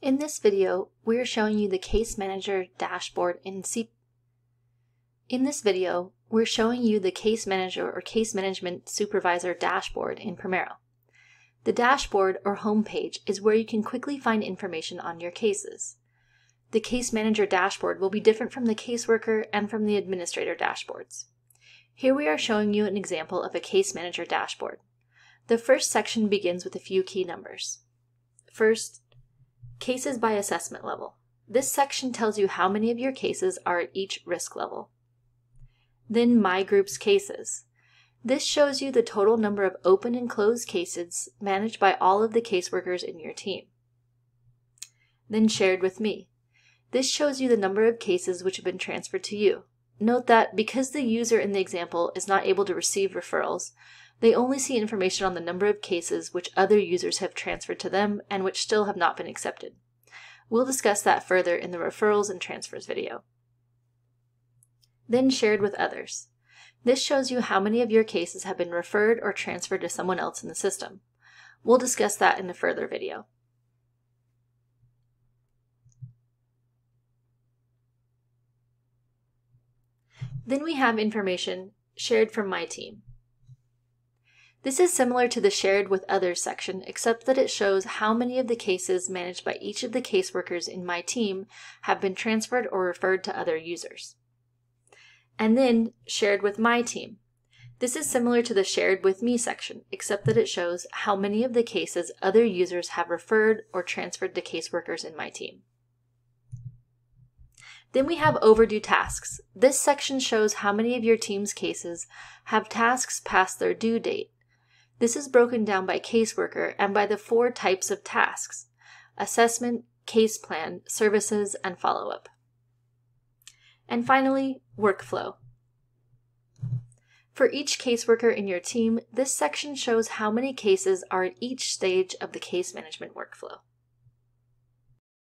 In this video, we're showing you the Case Manager dashboard in C. In this video, we're showing you the Case Manager or Case Management Supervisor dashboard in Primero. The dashboard or homepage is where you can quickly find information on your cases. The Case Manager dashboard will be different from the Caseworker and from the Administrator dashboards. Here we are showing you an example of a Case Manager dashboard. The first section begins with a few key numbers. First, Cases by assessment level. This section tells you how many of your cases are at each risk level. Then My Group's Cases. This shows you the total number of open and closed cases managed by all of the caseworkers in your team. Then Shared with Me. This shows you the number of cases which have been transferred to you. Note that because the user in the example is not able to receive referrals, they only see information on the number of cases which other users have transferred to them and which still have not been accepted. We'll discuss that further in the referrals and transfers video. Then shared with others. This shows you how many of your cases have been referred or transferred to someone else in the system. We'll discuss that in a further video. Then we have information shared from my team. This is similar to the Shared with Others section, except that it shows how many of the cases managed by each of the caseworkers in my team have been transferred or referred to other users. And then Shared with My Team. This is similar to the Shared with Me section, except that it shows how many of the cases other users have referred or transferred to caseworkers in my team. Then we have overdue tasks. This section shows how many of your team's cases have tasks past their due date this is broken down by caseworker and by the four types of tasks assessment, case plan, services, and follow up. And finally, workflow. For each caseworker in your team, this section shows how many cases are at each stage of the case management workflow.